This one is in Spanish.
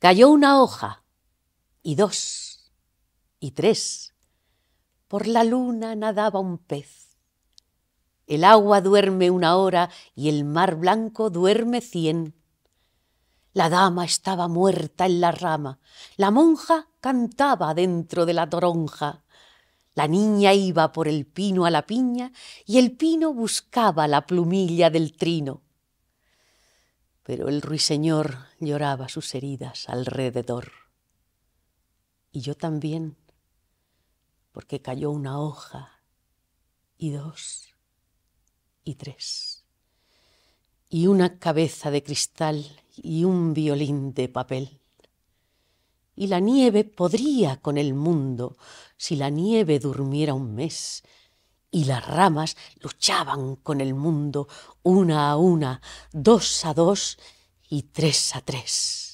Cayó una hoja, y dos, y tres. Por la luna nadaba un pez. El agua duerme una hora y el mar blanco duerme cien. La dama estaba muerta en la rama, la monja cantaba dentro de la toronja. La niña iba por el pino a la piña y el pino buscaba la plumilla del trino pero el ruiseñor lloraba sus heridas alrededor. Y yo también, porque cayó una hoja, y dos, y tres, y una cabeza de cristal y un violín de papel. Y la nieve podría con el mundo si la nieve durmiera un mes y las ramas luchaban con el mundo una a una, dos a dos y tres a tres.